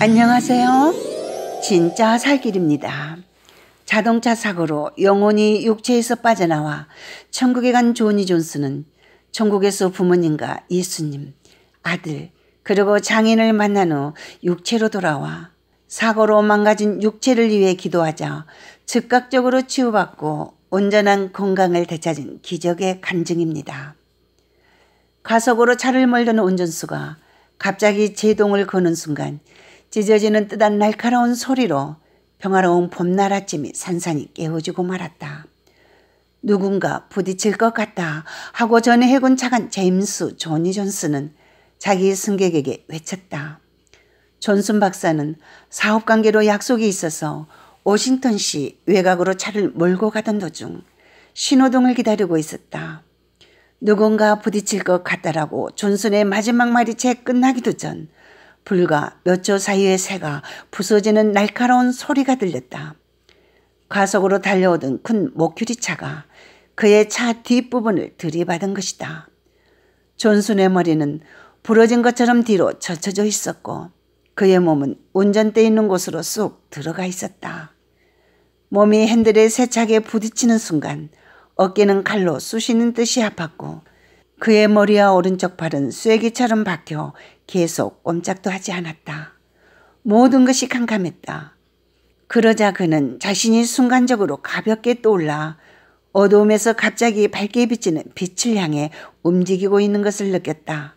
안녕하세요. 진짜 살길입니다. 자동차 사고로 영혼이 육체에서 빠져나와 천국에 간 조니 존스는 천국에서 부모님과 예수님, 아들, 그리고 장인을 만난 후 육체로 돌아와 사고로 망가진 육체를 위해 기도하자 즉각적으로 치유받고 온전한 건강을 되찾은 기적의 간증입니다. 가속으로 차를 몰던 운전수가 갑자기 제동을 거는 순간 찢어지는 듯한 날카로운 소리로 평화로운 봄날 아침이 산산이 깨워지고 말았다. 누군가 부딪힐 것 같다 하고 전에 해군 차관 제임스 조니 존스는 자기 승객에게 외쳤다. 존슨 박사는 사업 관계로 약속이 있어서 오싱턴시 외곽으로 차를 몰고 가던 도중 신호등을 기다리고 있었다. 누군가 부딪힐 것 같다라고 존슨의 마지막 말이 채 끝나기도 전 불과 몇 초 사이에 새가 부서지는 날카로운 소리가 들렸다. 과속으로 달려오던 큰 모큐리차가 그의 차 뒷부분을 들이받은 것이다. 존슨의 머리는 부러진 것처럼 뒤로 젖혀져 있었고 그의 몸은 운전대 있는 곳으로 쑥 들어가 있었다. 몸이 핸들에 세차게 부딪히는 순간 어깨는 칼로 쑤시는 듯이 아팠고 그의 머리와 오른쪽 팔은 쐐기처럼 박혀 계속 꼼짝도 하지 않았다. 모든 것이 캄캄했다. 그러자 그는 자신이 순간적으로 가볍게 떠올라 어두움에서 갑자기 밝게 비치는 빛을 향해 움직이고 있는 것을 느꼈다.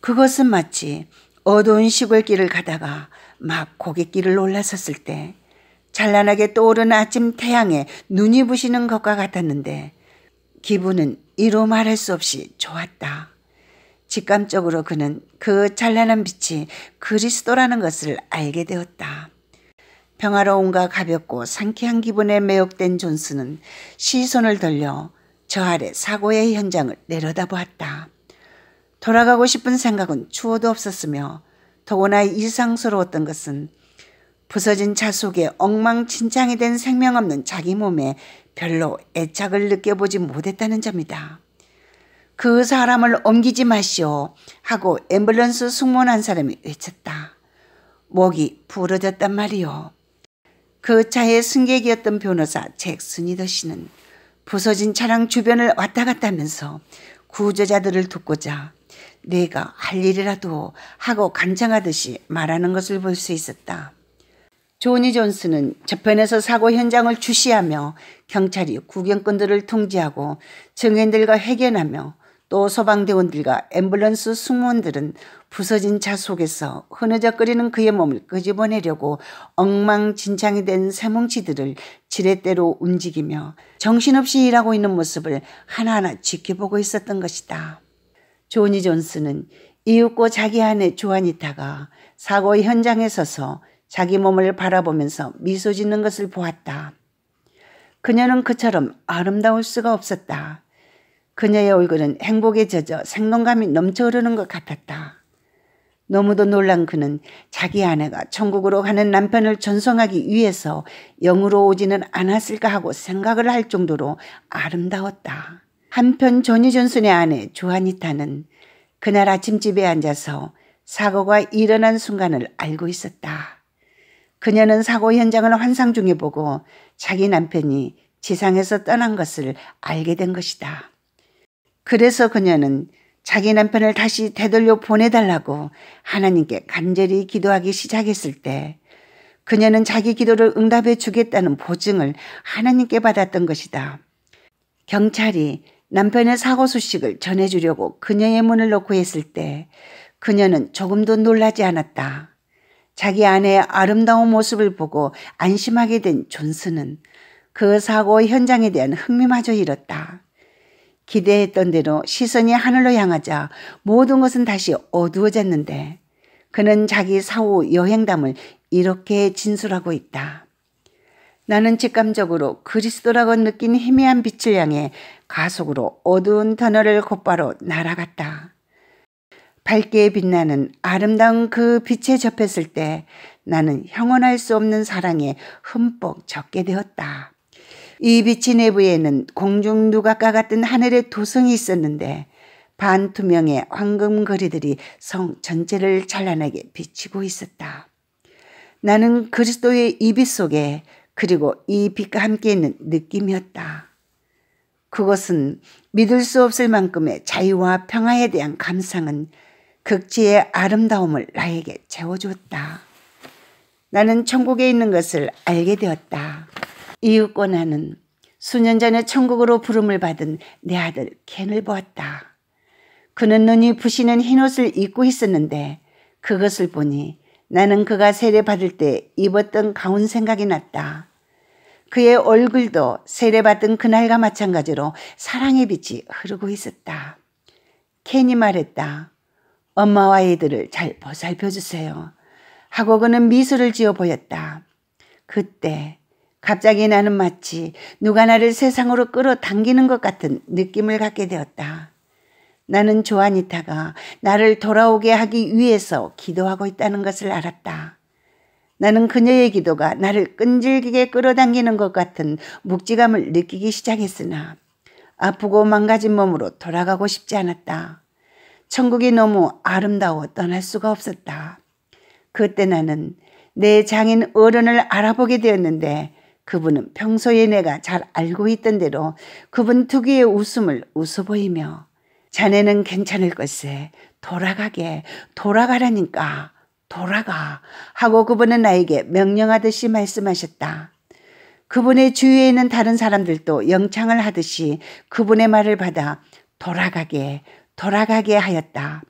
그것은 마치 어두운 시골길을 가다가 막 고갯길을 올라섰을 때 찬란하게 떠오른 아침 태양에 눈이 부시는 것과 같았는데 기분은 이루 말할 수 없이 좋았다. 직감적으로 그는 그 찬란한 빛이 그리스도라는 것을 알게 되었다. 평화로움과 가볍고 상쾌한 기분에 매혹된 존스는 시선을 돌려 저 아래 사고의 현장을 내려다보았다. 돌아가고 싶은 생각은 추호도 없었으며 더구나 이상스러웠던 것은 부서진 차 속에 엉망진창이 된 생명 없는 자기 몸에 별로 애착을 느껴보지 못했다는 점이다. 그 사람을 옮기지 마시오 하고 앰뷸런스 승무원한 사람이 외쳤다. 목이 부러졌단 말이오. 그 차의 승객이었던 변호사 잭 스니더 씨는 부서진 차량 주변을 왔다 갔다 하면서 구조자들을 돕고자 내가 할 일이라도 하고 간장하듯이 말하는 것을 볼 수 있었다. 조니 존스는 저편에서 사고 현장을 주시하며 경찰이 구경꾼들을 통지하고 증인들과 회견하며 또 소방대원들과 앰뷸런스 승무원들은 부서진 차 속에서 흐느적거리는 그의 몸을 끄집어내려고 엉망진창이 된 새뭉치들을 지렛대로 움직이며 정신없이 일하고 있는 모습을 하나하나 지켜보고 있었던 것이다. 조니 존스는 이윽고 자기 아내 조아니타가 사고 현장에 서서 자기 몸을 바라보면서 미소 짓는 것을 보았다. 그녀는 그처럼 아름다울 수가 없었다. 그녀의 얼굴은 행복에 젖어 생동감이 넘쳐흐르는 것 같았다. 너무도 놀란 그는 자기 아내가 천국으로 가는 남편을 전송하기 위해서 영으로 오지는 않았을까 하고 생각을 할 정도로 아름다웠다. 한편 조니존슨의 아내 조아니타는 그날 아침 집에 앉아서 사고가 일어난 순간을 알고 있었다. 그녀는 사고 현장을 환상 중에 보고 자기 남편이 지상에서 떠난 것을 알게 된 것이다. 그래서 그녀는 자기 남편을 다시 되돌려 보내달라고 하나님께 간절히 기도하기 시작했을 때 그녀는 자기 기도를 응답해 주겠다는 보증을 하나님께 받았던 것이다. 경찰이 남편의 사고 소식을 전해주려고 그녀의 문을 놓고 했을 때 그녀는 조금도 놀라지 않았다. 자기 아내의 아름다운 모습을 보고 안심하게 된 존슨은 그 사고 현장에 대한 흥미마저 잃었다. 기대했던 대로 시선이 하늘로 향하자 모든 것은 다시 어두워졌는데 그는 자기 사후 여행담을 이렇게 진술하고 있다. 나는 직감적으로 그리스도라고 느낀 희미한 빛을 향해 가속으로 어두운 터널을 곧바로 날아갔다. 밝게 빛나는 아름다운 그 빛에 접했을 때 나는 형언할 수 없는 사랑에 흠뻑 젖게 되었다. 이 빛의 내부에는 공중 누각과 같은 하늘의 도성이 있었는데 반투명의 황금 거리들이 성 전체를 찬란하게 비치고 있었다. 나는 그리스도의 이 빛 속에 그리고 이 빛과 함께 있는 느낌이었다. 그것은 믿을 수 없을 만큼의 자유와 평화에 대한 감상은 극지의 아름다움을 나에게 재워주었다. 나는 천국에 있는 것을 알게 되었다. 이윽고나는 수년 전에 천국으로 부름을 받은 내 아들 켄을 보았다. 그는 눈이 부시는 흰옷을 입고 있었는데 그것을 보니 나는 그가 세례받을 때 입었던 가운 생각이 났다. 그의 얼굴도 세례받은 그날과 마찬가지로 사랑의 빛이 흐르고 있었다. 켄이 말했다. 엄마와 아이들을 잘 보살펴 주세요. 하고 그는 미소를 지어 보였다. 그때 갑자기 나는 마치 누가 나를 세상으로 끌어당기는 것 같은 느낌을 갖게 되었다. 나는 조아니타가 나를 돌아오게 하기 위해서 기도하고 있다는 것을 알았다. 나는 그녀의 기도가 나를 끈질기게 끌어당기는 것 같은 묵직함을 느끼기 시작했으나 아프고 망가진 몸으로 돌아가고 싶지 않았다. 천국이 너무 아름다워 떠날 수가 없었다. 그때 나는 내 장인 어른을 알아보게 되었는데 그분은 평소에 내가 잘 알고 있던 대로 그분 특유의 웃음을 웃어 보이며 자네는 괜찮을 것에 돌아가게 돌아가라니까 돌아가 하고 그분은 나에게 명령하듯이 말씀하셨다. 그분의 주위에 있는 다른 사람들도 영창을 하듯이 그분의 말을 받아 돌아가게 돌아가게 하였다.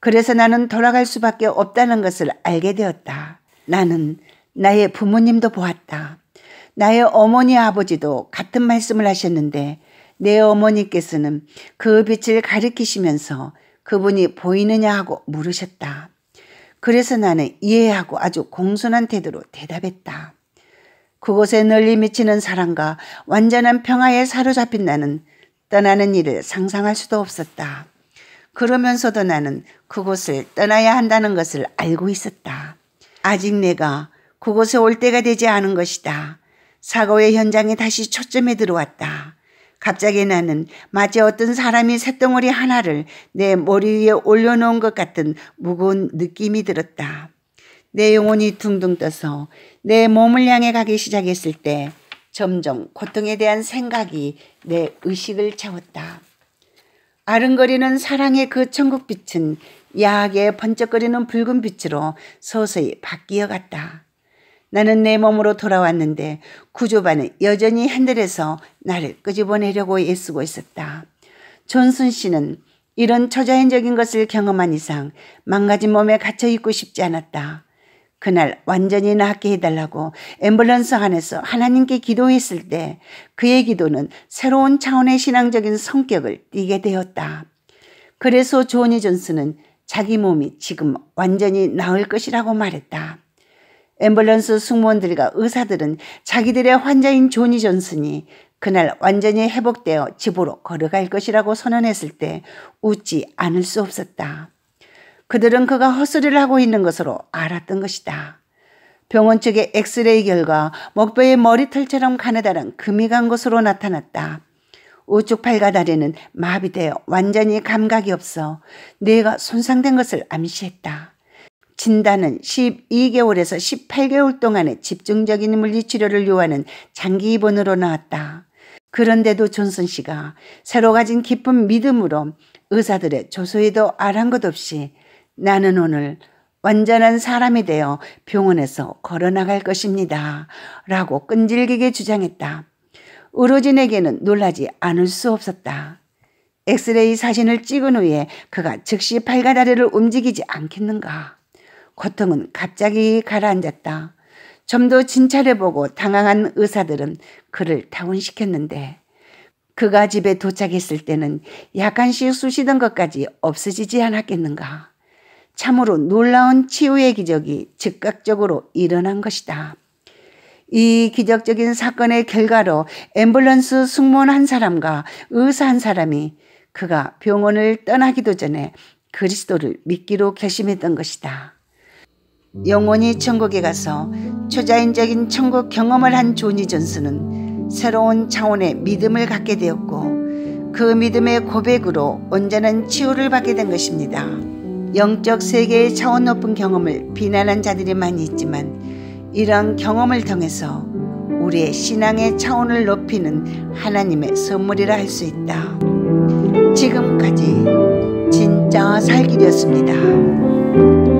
그래서 나는 돌아갈 수밖에 없다는 것을 알게 되었다. 나는 나의 부모님도 보았다. 나의 어머니 아버지도 같은 말씀을 하셨는데 내 어머니께서는 그 빛을 가리키시면서 그분이 보이느냐 하고 물으셨다. 그래서 나는 이해하고 아주 공손한 태도로 대답했다. 그곳에 널리 미치는 사랑과 완전한 평화에 사로잡힌 나는 떠나는 일을 상상할 수도 없었다. 그러면서도 나는 그곳을 떠나야 한다는 것을 알고 있었다. 아직 내가 그곳에 올 때가 되지 않은 것이다. 사고의 현장에 다시 초점에 들어왔다. 갑자기 나는 마치 어떤 사람이 새덩어리 하나를 내 머리 위에 올려놓은 것 같은 무거운 느낌이 들었다. 내 영혼이 둥둥 떠서 내 몸을 향해 가기 시작했을 때 점점 고통에 대한 생각이 내 의식을 채웠다. 아른거리는 사랑의 그 천국빛은 야하게 번쩍거리는 붉은 빛으로 서서히 바뀌어 갔다. 나는 내 몸으로 돌아왔는데 구조반은 여전히 하늘에서 나를 끄집어내려고 애쓰고 있었다. 존슨 씨는 이런 초자연적인 것을 경험한 이상 망가진 몸에 갇혀 있고 싶지 않았다. 그날 완전히 낫게 해달라고 앰뷸런스 안에서 하나님께 기도했을 때 그의 기도는 새로운 차원의 신앙적인 성격을 띠게 되었다. 그래서 조니 존스는 자기 몸이 지금 완전히 나을 것이라고 말했다. 앰뷸런스 승무원들과 의사들은 자기들의 환자인 조니 존슨이 그날 완전히 회복되어 집으로 걸어갈 것이라고 선언했을 때 웃지 않을 수 없었다. 그들은 그가 헛소리를 하고 있는 것으로 알았던 것이다. 병원 측의 엑스레이 결과 목뼈의 머리털처럼 가느다란 금이 간 것으로 나타났다. 우측 팔과 다리는 마비되어 완전히 감각이 없어 뇌가 손상된 것을 암시했다. 진단은 12개월에서 18개월 동안의 집중적인 물리치료를 요하는 장기 입원으로 나왔다. 그런데도 존슨 씨가 새로 가진 깊은 믿음으로 의사들의 조소에도 아랑곳 없이 나는 오늘 완전한 사람이 되어 병원에서 걸어나갈 것입니다. 라고 끈질기게 주장했다. 의료진에게는 놀라지 않을 수 없었다. 엑스레이 사진을 찍은 후에 그가 즉시 팔가 다리를 움직이지 않겠는가. 고통은 갑자기 가라앉았다. 좀 더 진찰해보고 당황한 의사들은 그를 다운시켰는데 그가 집에 도착했을 때는 약간씩 쑤시던 것까지 없어지지 않았겠는가. 참으로 놀라운 치유의 기적이 즉각적으로 일어난 것이다. 이 기적적인 사건의 결과로 앰뷸런스 승무원 한 사람과 의사 한 사람이 그가 병원을 떠나기도 전에 그리스도를 믿기로 결심했던 것이다. 영원히 천국에 가서 초자연적인 천국 경험을 한 조니 존스는 새로운 차원의 믿음을 갖게 되었고 그 믿음의 고백으로 언제는 치유를 받게 된 것입니다. 영적 세계의 차원 높은 경험을 비난한 자들이 많이 있지만 이런 경험을 통해서 우리의 신앙의 차원을 높이는 하나님의 선물이라 할 수 있다. 지금까지 진짜 살기었습니다